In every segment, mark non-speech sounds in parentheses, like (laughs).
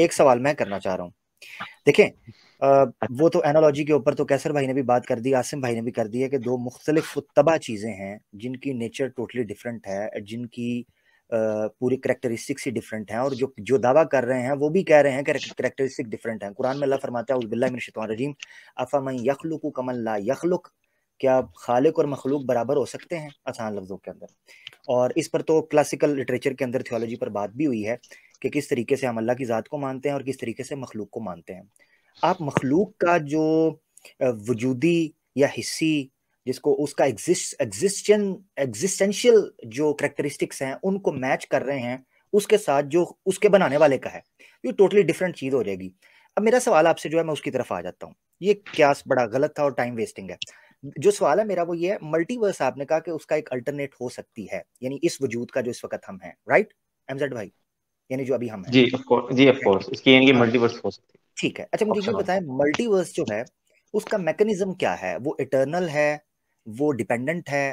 एक सवाल मैं करना चाह रहा हूँ देखें आ, अच्छा। वो तो एनोलॉजी के ऊपर तो कैसर भाई ने भी बात कर दी आसिम भाई ने भी कर दी है कि दो मुख्तलिफ तबाह चीज़ें हैं जिनकी नेचर टोटली डिफरेंट है जिनकी आ, पूरी करेक्टरिस्टिक्स ही डिफरेंट हैं और जो जो दावा कर रहे हैं वो भी कह रहे हैं कि करेक्टरिस्टिक डिफरेंट हैं कुरान में फरमाता है उबिल्लाशतवानरजीम अफ़मन यखलुक कमन ला यखलुक क्या खालिक और मखलूक बराबर हो सकते हैं आसान लफ्ज़ों के अंदर और इस पर तो क्लासिकल लिटरेचर के अंदर थियोलॉजी पर बात भी हुई है कि किस तरीके से हम अल्लाह की ज़ात को मानते हैं और किस तरीके से मखलूक को मानते हैं आप मखलूक का जो वजूदी या हिस्सी जिसको उसका एग्जिस्ट एग्जिस्टन एग्जिस्टेंशियल जो करेक्टरिस्टिक्स हैं उनको मैच कर रहे हैं उसके साथ जो उसके बनाने वाले का है ये टोटली डिफरेंट चीज़ हो जाएगी अब मेरा सवाल आपसे जो है मैं उसकी तरफ आ जाता हूँ ये क्या बड़ा गलत था और टाइम वेस्टिंग है जो सवाल है मेरा वो ये है मल्टीवर्स आपने कहा कि उसका एक अल्टरनेट हो सकती है यानी इस वजूद का जो इस वक्त हम हैं राइट एमजेड भाई यानी जो अभी हम हैं जी ऑफ कोर्स जी ऑफ कोर्स इसकी यानी कि मल्टीवर्स हाँ। हो सकती है ठीक है अच्छा मुझे ये बताएं मल्टीवर्स जो है उसका मैकेनिज्म क्या है वो इटर्नल है वो डिपेंडेंट है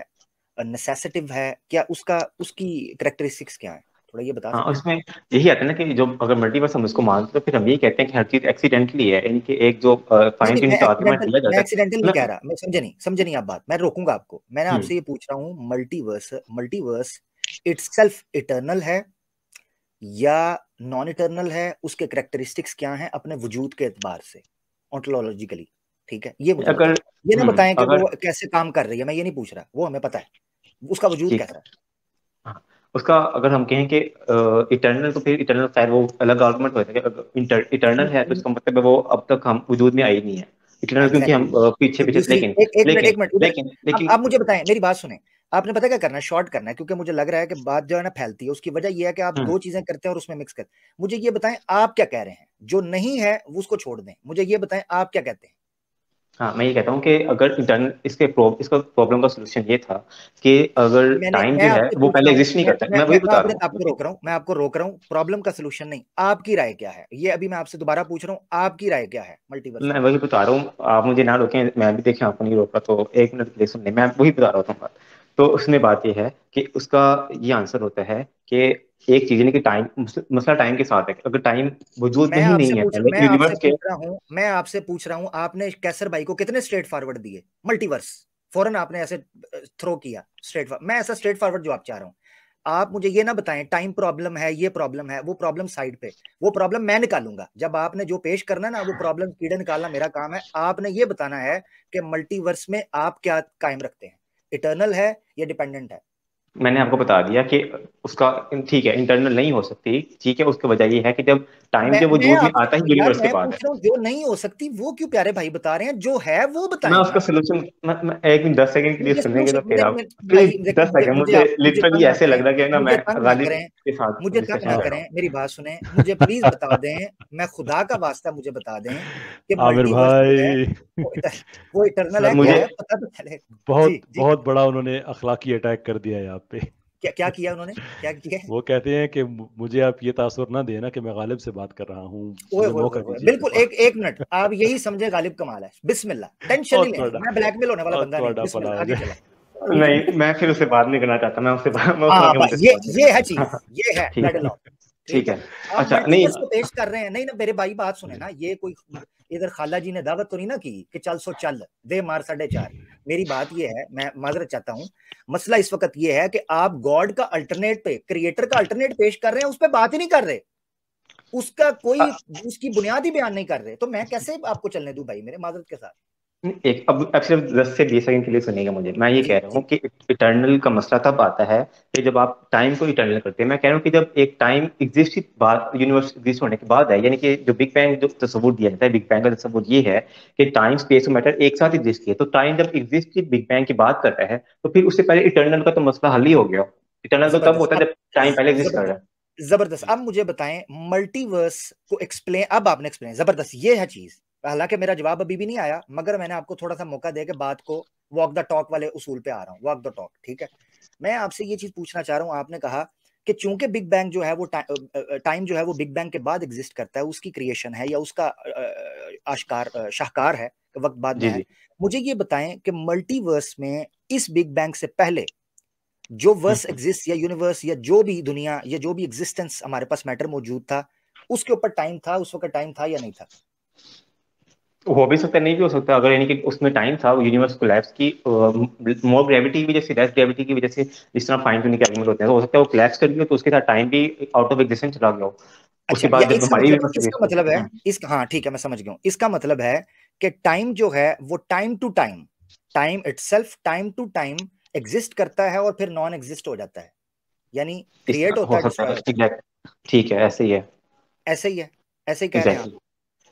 नेसेसिटिव है क्या उसका उसकी करेक्टरिस्टिक्स क्या है थोड़ा ये बता हाँ, उसमें यही आता है ना कि जो अगर मल्टीवर्स हम उसको मानते तो फिर हम ये कहते हैं कि हर चीज एक्सीडेंटली है यानी कि एक जो फाइन ट्यून का आर्गुमेंट चला जाता है एक्सीडेंटल मतलब नहीं कह रहा मैं समझे नहीं समझे नहीं आप बात मैं रोकूंगा आपको मैं हम्म। आपसे ये पूछ रहा हूँ मल्टीवर्स मल्टीवर्स इट्ससेल्फ इटर्नल है या नॉन इटर्नल है उसके करेक्टरिस्टिक्स क्या हैं अपने वजूद के एतबार से ऑन्टोलॉजिकली ठीक है ये अगर ये ना हम्म, बताएं कि वो कैसे काम कर रही है मैं ये नहीं पूछ रहा वो हमें पता है उसका वजूद कैसा है हाँ, उसका अगर हम कहें कि इटर्नल तो फिर इटर्नल खैर वो अलग आर्गूमेंट हो जाएगा इटर्नल है तो इसका मतलब है वो अब तक हम वजूद में आई नहीं है इटर्नल क्योंकि हम पीछे पीछे लेकिन लेकिन लेकिन आप मुझे बताएं मेरी बात सुने आपने पता क्या करना शॉर्ट करना है क्योंकि मुझे लग रहा है कि बात जो है ना फैलती है उसकी वजह यह है कि आप हम्म। दो चीजें करते हैं और उसमें मिक्स करते हैं मुझे ये बताएं आप क्या कह रहे हैं जो नहीं है वो उसको छोड़ दें मुझे ये बताएं आप क्या कहते हैं हाँ मैं ये कहता हूँ कि अगर डन इसके प्रॉब, इसका प्रॉब्लम का सलूशन ये था कि अगर टाइम जो है वो पहले एग्जिस्ट नहीं करता मैं, वही बता रहा हूँ आपको रोक रहा हूँ मैं आपको रोक रहा हूँ प्रॉब्लम का सलूशन नहीं आपकी राय क्या है ये अभी मैं आपसे दोबारा पूछ रहा हूँ आपकी राय क्या है मल्टीवर्स मैं वही बता रहा हूँ आप मुझे ना रोके मैं भी देखें आपको नहीं रोका तो एक मिनट प्लीज सुनने मैं वही बता रहा हूँ तो उसमें बात यह है कि उसका ये आंसर होता है कि एक चीज यानी कि टाइम मसला टाइम के साथ है अगर टाइम वजूद में ही नहीं है मैं यूनिवर्स के मैं आपसे पूछ रहा हूं आपने कैसर भाई को कितने स्ट्रेट फॉरवर्ड दिए मल्टीवर्स फौरन आपने ऐसे थ्रो किया स्ट्रेट मैं ऐसा स्ट्रेट फॉरवर्ड जवाब चाह रहा हूँ आप मुझे ये ना बताएं टाइम प्रॉब्लम है ये प्रॉब्लम है वो प्रॉब्लम साइड पे वो प्रॉब्लम मैं निकालूंगा जब आपने जो पेश करना ना वो प्रॉब्लम कीड़े निकालना मेरा काम है आपने ये बताना है कि मल्टीवर्स में आप क्या कायम रखते हैं इटर्नल है या डिपेंडेंट है मैंने आपको बता दिया कि उसका ठीक है इंटरनल नहीं हो सकती ठीक है उसकी वजह ये है कि जब टाइम जब वो जो भी आता है यूनिवर्स के पास जो नहीं हो सकती वो क्यों प्यारे भाई बता रहे हैं जो है वो बताएं मैं उसका सलूशन एक मिनट दस सेकंड के लिए सुनने के तो फिर आप दस सेकंड मुझे लिटरली ऐसे लग रहा है ना मैं गालिब के साथ मुझे तंग ना करें मेरी बात सुने मुझे प्लीज बता दें मैं खुदा का वास्ता मुझे बता दें कि आमिर भाई वो इंटरनल है मुझे तो बहुत बहुत बड़ा उन्होंने अखलाकी अटैक कर दिया है बात पे क्या क्या किया उन्होंने क्या किया वो कहते हैं कि मुझे आप ये तासुर ना देना कि मैं गालिब से बात कर रहा हूँ बिल्कुल एक एक मिनट आप यही समझे गालिब कमाल है बिस्मिल्लाह टेंशन नहीं लेना मैं ब्लैकमेल होने वाला बंदा नहीं आगे चला नहीं मैं फिर उसे बात नहीं करना चाहता मैं उसे हाँ, ये ये है चीज हाँ, हाँ। ये है ठीक है अच्छा नहीं इसको पेश कर रहे हैं नहीं ना मेरे भाई बात सुने ना ये कोई इधर खाला जी ने दावत तो नहीं ना की कि चल सो चल दे मार साढ़े चार मेरी बात यह है मैं माजरत चाहता हूँ मसला इस वक्त यह है कि आप गॉड का अल्टरनेट पे क्रिएटर का अल्टरनेट पेश कर रहे हैं उस पर बात ही नहीं कर रहे उसका कोई उसकी बुनियादी बयान नहीं कर रहे तो मैं कैसे आपको चलने दू भाई मेरे माजरत के साथ एक अब अब सिर्फ दस से बीस सेकंड के लिए सुनिएगा मुझे मैं ये कह रहा हूँ कि इटर्नल का मसला तब आता है कि जब आप टाइम को इटर्नल करते हैं मैं कह रहा हूँ कि जब एक टाइम एग्जिस्ट ही बात यूनिवर्स एग्जिस्ट होने के बाद है यानी कि जो बिग बैंग जो तस्वूर दिया जाता है बिग बैंग का तस्वूर ये है कि टाइम स्पेस और मैटर एक साथ एग्जिस्ट किया तो टाइम जब एग्जिस्ट ही बिग बैंग की बात करता है तो फिर उससे पहले इटर्नल का तो मसला हल ही हो गया इटर्नल तो तब होता है जब टाइम पहले एग्जिस्ट कर रहा है जबरदस्त अब मुझे बताएं मल्टीवर्स को एक्सप्लेन अब आपने एक्सप्लेन जबरदस्त ये है चीज हालांकि मेरा जवाब अभी भी नहीं आया मगर मैंने आपको थोड़ा सा मौका दे के बात को वॉक द टॉक वाले उसूल पे आ रहा हूँ वॉक द टॉक ठीक है मैं आपसे ये चीज पूछना चाह रहा हूँ आपने कहा कि चूंकि बिग बैंग जो है वो टाइम जो है वो बिग बैंग के बाद एग्जिस्ट करता है उसकी क्रिएशन है या उसका आशकार शाहकार है वक्त बाद में है मुझे ये बताएं कि मल्टीवर्स में इस बिग बैंग से पहले जो वर्स हम्म, एग्जिस्ट हम्म। या यूनिवर्स या जो भी दुनिया या जो भी एग्जिस्टेंस हमारे पास मैटर मौजूद था उसके ऊपर टाइम था उस वक्त टाइम था या नहीं था हो भी सकता नहीं भी हो सकता अगर यानी कि उसमें टाइम था यूनिवर्स कोलैप्स की मोर ग्रेविटी की वजह से लेस ग्रेविटी की वजह से जिस तरह फाइन ट्यूनिंग के होते हैं तो हो सकता है वो क्लैप्स कर गया तो उसके साथ टाइम भी आउट ऑफ एग्जिस्टेंस चला गया अच्छा, उसके बाद जब हमारी मतलब, इसका मतलब है इस हाँ, ठीक है मैं समझ गया इसका मतलब है कि टाइम जो है वो time to time time itself time to time exist करता है और फिर नॉन एग्जिस्ट हो जाता है यानी क्रिएट होता है ठीक है ऐसे ही है ऐसे ही है ऐसे ही कह रहे हैं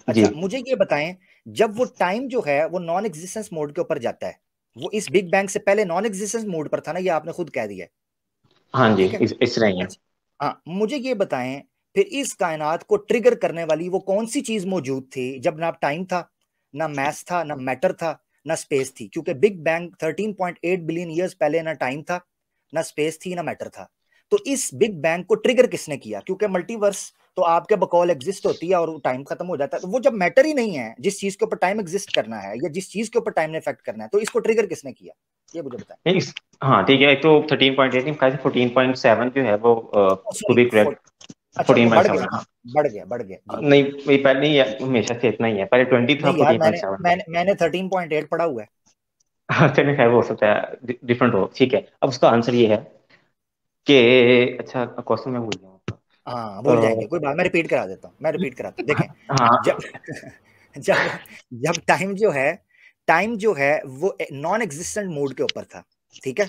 अच्छा मुझे ये बताएं जब वो टाइम जो है वो नॉन एग्जिस्टेंस मोड के ऊपर जाता है वो इस बिग बैंग से पहले नॉन एग्जिस्टेंस मोड पर था ना ये आपने खुद कह दिया हाँ जी इस, इस रही है अच्छा, हाँ मुझे ये बताएं फिर इस कायनात को ट्रिगर करने वाली वो कौन सी चीज मौजूद थी जब ना टाइम था ना मैथ था ना मैटर था ना स्पेस थी क्योंकि बिग बैंग 13.8 बिलियन ईयर्स पहले ना टाइम था ना स्पेस थी ना मैटर था तो इस बिग बैंग को ट्रिगर किसने किया क्योंकि मल्टीवर्स तो आपके बकौल एग्जिस्ट होती है और टाइम खत्म हो जाता है तो वो जब मैटर ही नहीं है जिस चीज के ऊपर टाइम एग्जिस्ट करना है या जिस चीज के ऊपर टाइम ने इफेक्ट करना है तो इसको ट्रिगर किसने किया ये मुझे बताएं हाँ ठीक है एक तो 13.8 14.7 जो है वो टू बी करेक्ट अच्छा, तो हाँ, है वो हाँ, अच्छा क्वेश्चन मैं भूल गया भूल हाँ, तो जाएंगे कोई बात मैं रिपीट करा देता हूँ मैं रिपीट कराता हूँ देखें हाँ। जब जब जब टाइम जो है टाइम जो है वो नॉन एग्जिस्टेंट मोड के ऊपर था ठीक है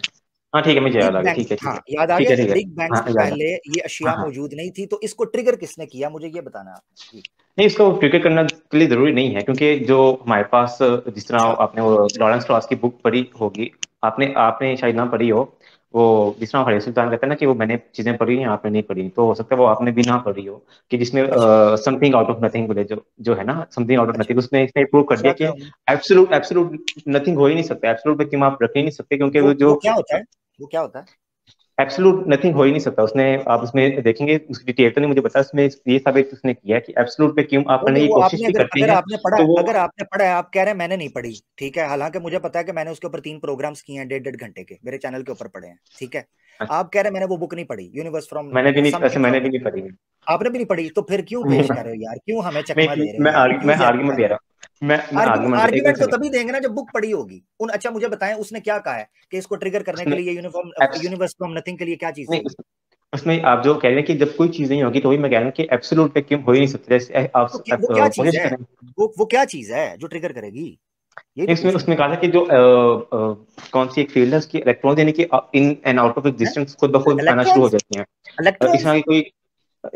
हाँ ठीक है मुझे याद आ गया ठीक है हाँ, याद आ गया बिग पहले ये अशिया मौजूद नहीं थी तो इसको ट्रिगर किसने किया मुझे ये बताना नहीं इसको ट्रिगर करना के लिए जरूरी नहीं है क्योंकि जो हमारे पास जिस तरह आपने वो लॉरेंस क्रॉस की बुक पढ़ी होगी आपने आपने शायद ना पढ़ी हो वो जिसमें तरह हरी सुल्तान कहते हैं ना कि वो मैंने चीजें पढ़ी हैं आपने नहीं पढ़ी तो हो सकता है वो आपने भी ना पढ़ी हो कि जिसमें समथिंग आउट ऑफ नथिंग बोले जो जो है ना समथिंग आउट ऑफ नथिंग उसने इसने प्रूव कर दिया कि एब्सोल्यूट एब्सोल्यूट नथिंग हो ही नहीं सकता एब्सोल्यूट पे कि आप रख ही नहीं सकते क्योंकि वो, जो क्या होता है वो क्या होता है एब्सोलूट नथिंग हो ही नहीं सकता उसने आप उसमें देखेंगे उसकी डिटेल तो नहीं मुझे पता उसमें ये साबित उसने किया कि एब्सोलूट पे क्यों आप आपने की कोशिश भी करते हैं आपने पढ़ा तो अगर आपने पढ़ा है आप कह रहे हैं मैंने नहीं पढ़ी ठीक है हालांकि मुझे पता है कि मैंने उसके ऊपर तीन प्रोग्राम्स किए हैं डेढ़ डेढ़ घंटे के मेरे चैनल के ऊपर पढ़े हैं ठीक है अच्छा। आप कह रहे हैं मैंने वो बुक नहीं पढ़ी यूनिवर्स फ्रॉम मैंने भी नहीं मैंने भी नहीं पढ़ी आपने भी नहीं पढ़ी तो फिर क्यों (laughs) पेश कर रहे हो यार क्यों हमें चकमा दे रहे हो मैं (laughs) आर्गुमेंट दे रहा हूँ आर्गुमेंट तो तभी देंगे ना जब बुक पढ़ी होगी उन अच्छा मुझे बताएं उसने क्या कहा है कि इसको ट्रिगर करने के लिए यूनिफॉर्म यूनिवर्स फ्रॉम नथिंग के लिए क्या चीज है उसमें आप जो कह रहे हैं कि जब कोई चीज नहीं होगी तो वही मैं कह रहा हूँ कि एब्सोल्यूट हो ही नहीं सकता जैसे आप तो वो क्या चीज है वो वो क्या चीज है जो ट्रिगर करेगी इसमें उसने कहा था कि जो आ, आ, कौन सी एक फील्ड है उसकी electron in and out of existence खुद ब आना शुरू हो जाती है इस कोई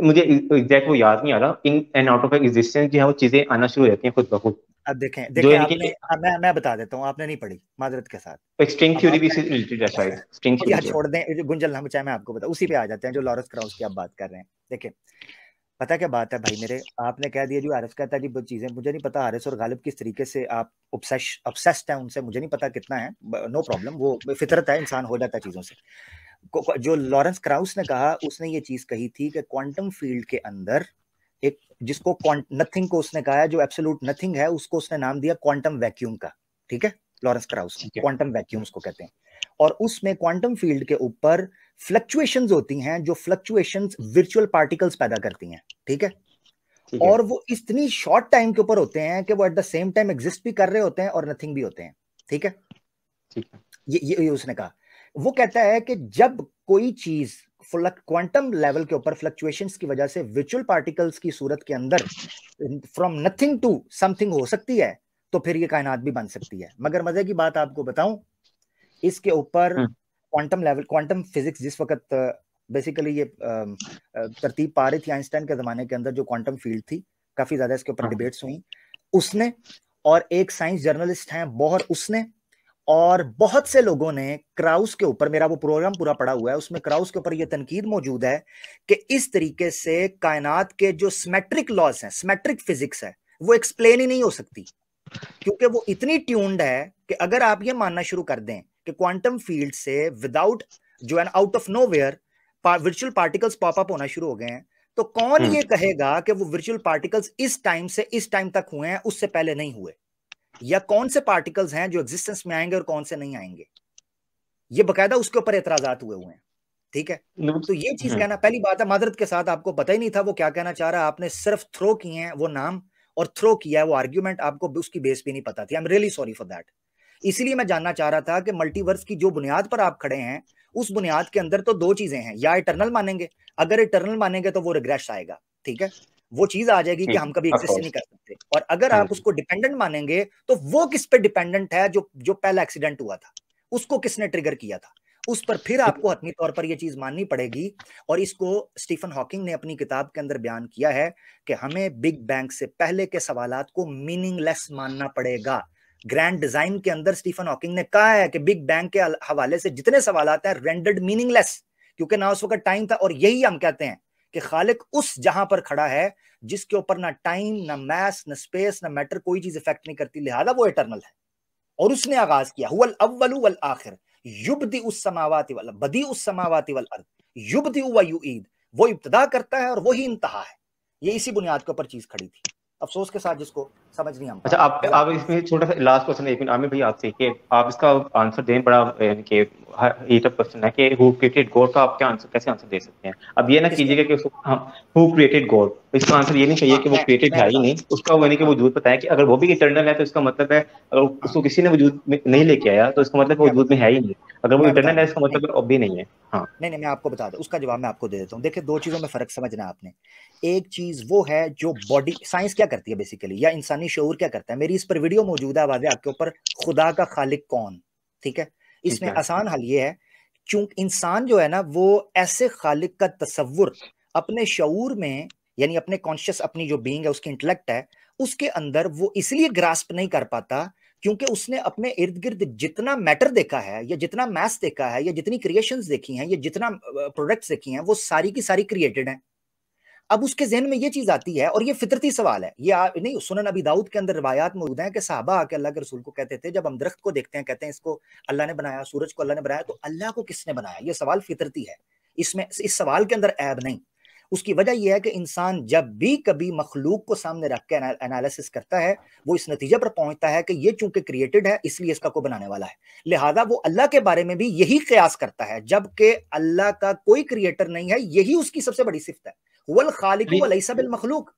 मुझे एग्जैक्ट वो याद नहीं आ रहा in and out of existence जो है वो चीजें आना शुरू हो जाती है खुद बखुद अब देखें देखें आपने मैं मैं बता देता हूँ आपने नहीं पढ़ी माजरत के साथ स्ट्रिंग थ्योरी भी इसी रिलेटेड है शायद स्ट्रिंग अच्छा, थ्योरी छोड़ दें गुंजल ना चाहे मैं आपको बता उसी पे आ जाते हैं जो लॉरेंस क्राउस की आप बात कर रहे हैं देखें पता क्या बात है भाई मेरे आपने कह दिया जो आरस कहता है जी वो चीज़ें मुझे नहीं पता आरस और गालिब किस तरीके से आप ऑब्सेस ऑब्सेस्ड हैं उनसे मुझे नहीं पता कितना है नो प्रॉब्लम वो फितरत है इंसान हो जाता है चीज़ों से जो लॉरेंस क्राउस ने कहा उसने ये चीज़ कही थी कि क्वांटम फील्ड के अंदर एक जिसको नथिंग को उसने कहा है जो एब्सोल्यूट नथिंग है उसको उसने नाम दिया क्वांटम वैक्यूम का ठीक है लॉरेंस क्राउस क्वांटम वैक्यूम को कहते हैं और उसमें क्वांटम फील्ड के ऊपर फ्लक्चुएशंस होती हैं जो फ्लक्चुएशंस वर्चुअल पार्टिकल्स पैदा करती हैं ठीक है और वो इतनी शॉर्ट टाइम के ऊपर होते हैं कि वो at the same time exist भी कर रहे होते हैं और नथिंग भी होते हैं ठीक है ठीक है ये, ये ये उसने कहा वो कहता है कि जब कोई चीज क्वांटम लेवल के ऊपर फ्लक्चुएशंस की वजह से विचुअल पार्टिकल्स की सूरत के अंदर फ्रॉम नथिंग टू समथिंग हो सकती है तो फिर ये कायनात भी बन सकती है मगर मजे की बात आपको बताऊं इसके ऊपर क्वांटम लेवल क्वांटम फिजिक्स जिस वक्त बेसिकली ये तरतीब पा रही थी आइंस्टाइन के जमाने के अंदर जो क्वांटम फील्ड थी काफी ज्यादा इसके ऊपर डिबेट्स हाँ। हुई उसने और एक साइंस जर्नलिस्ट हैं बहुत उसने और बहुत से लोगों ने क्राउस के ऊपर मेरा वो प्रोग्राम पूरा पड़ा हुआ है उसमें क्राउस के ऊपर ये तनकीद मौजूद है कि इस तरीके से कायनात के जो सिमेट्रिक लॉज हैं सिमेट्रिक फिजिक्स है वो एक्सप्लेन ही नहीं हो सकती क्योंकि वो इतनी ट्यून्ड है कि अगर आप ये मानना शुरू कर दें कि क्वांटम फील्ड से विदाउट जो है out of nowhere virtual particles pop up होना शुरू हो गए हैं तो कौन हम्म। ये कहेगा कि वो वर्चुअल पार्टिकल्स इस टाइम से इस टाइम तक हुए हैं उससे पहले नहीं हुए या कौन से पार्टिकल्स हैं जो एग्जिस्टेंस में आएंगे और कौन से नहीं आएंगे ये बकायदा उसके ऊपर एतराजात हुए हुए हैं ठीक है तो ये चीज हम्म। कहना पहली बात है मादरत के साथ आपको पता ही नहीं था वो क्या कहना चाह रहा है आपने सिर्फ थ्रो किए हैं वो नाम और थ्रो किया है वो आर्ग्यूमेंट आपको उसकी बेस भी नहीं पता थी I am really sorry for that इसलिए मैं जानना चाह रहा था कि मल्टीवर्स की जो बुनियाद पर आप खड़े हैं उस बुनियाद के अंदर तो दो चीजें हैं या इटर्नल मानेंगे अगर इटर्नल मानेंगे तो वो रिग्रेस आएगा ठीक है वो चीज आ जाएगी कि हम्म, हम कभी एग्जिस्ट नहीं कर सकते और अगर हाँ आप उसको डिपेंडेंट मानेंगे तो वो किस पे डिपेंडेंट है जो जो पहला एक्सीडेंट हुआ था उसको किसने ट्रिगर किया था उस पर फिर आपको हतमी तौर पर यह चीज माननी पड़ेगी और इसको स्टीफन हॉकिंग ने अपनी किताब के अंदर बयान किया है कि हमें बिग बैंग से पहले के सवाल को मीनिंगलेस मानना पड़ेगा ग्रैंड डिजाइन के अंदर स्टीफन हॉकिंग ने कहा है कि बिग बैंग के हवाले से जितने सवाल हैं रेंडर्ड मीनिंगलेस क्योंकि ना उस वक्त टाइम था और यही हम कहते हैं कि खालिक उस जहां पर खड़ा है जिसके ऊपर ना टाइम ना मैस ना स्पेस ना मैटर कोई चीज इफेक्ट नहीं करती लिहाजा वो इटर्नल है और उसने आगाज किया हुआ अव्वल वल आखिर युबदी उस समावाती वल बदी उस समावाति वल अर्द युबदी यू ईद वो इब्तदा करता है और वही इंतहा है ये इसी बुनियाद के ऊपर चीज खड़ी थी अफसोस के साथ जिसको समझ नहीं हम अच्छा आप आप इसमें छोटा सा लास्ट क्वेश्चन एक मिनट आमिर भाई आपसे कि आप इसका आंसर दें बड़ा यानी कि ये टफ तो क्वेश्चन है कि हु क्रिएटेड गॉड का आप क्या आंसर कैसे आंसर दे सकते हैं अब ये ना कीजिएगा कि उसको हु क्रिएटेड गॉड इसका आंसर ये नहीं चाहिए कि वो क्रिएटेड हाँ, है ही नहीं उसका यानी कि वजूद पता है कि अगर वो भी इंटरनल है तो इसका मतलब है अगर उसको किसी ने वजूद में नहीं लेके आया तो इसका मतलब वजूद में है ही नहीं अगर वो इंटरनल है इसका मतलब अब भी नहीं है हाँ नहीं नहीं मैं आपको बता दूं उसका जवाब मैं आपको दे देता हूँ देखिए दो चीज़ों में फर्क समझना आपने एक चीज़ वो है जो बॉडी साइंस क्या करती है बेसिकली या इंसानी इंसानी शूर क्या करता है मेरी इस पर वीडियो मौजूद है वाजे आपके ऊपर खुदा का खालिक कौन ठीक है इसमें आसान हल ये है चूंकि इंसान जो है ना वो ऐसे खालिक का तस्वुर अपने शूर में यानी अपने कॉन्शियस अपनी जो बींग है उसकी इंटलेक्ट है उसके अंदर वो इसलिए ग्रास्प नहीं कर पाता क्योंकि उसने अपने इर्द गिर्द जितना मैटर देखा है या जितना मैथ्स देखा है या जितनी क्रिएशंस देखी हैं या जितना प्रोडक्ट्स देखी हैं वो सारी की सारी क्रिएटेड हैं अब उसके जहन में ये चीज आती है और ये फितरती सवाल है ये आ, नहीं सुनन अभी दाऊद के अंदर रवायात मौजूद है कि साहबा आके अल्लाह के रसूल को कहते थे जब हम दरख्त को देखते हैं कहते हैं इसको अल्लाह ने बनाया सूरज को अल्लाह ने बनाया तो अल्लाह को किसने बनाया ये सवाल फितरती है इसमें इस सवाल के अंदर ऐब नहीं उसकी वजह यह है कि इंसान जब भी कभी मखलूक को सामने रख के एनालिसिस करता है वो इस नतीजे पर पहुंचता है कि ये चूंकि क्रिएटेड है इसलिए इसका को बनाने वाला है लिहाजा वो अल्लाह के बारे में भी यही कयास करता है जबकि अल्लाह का कोई क्रिएटर नहीं है यही उसकी सबसे बड़ी सिफत है هو الخالق يعني وليس بالمخلوق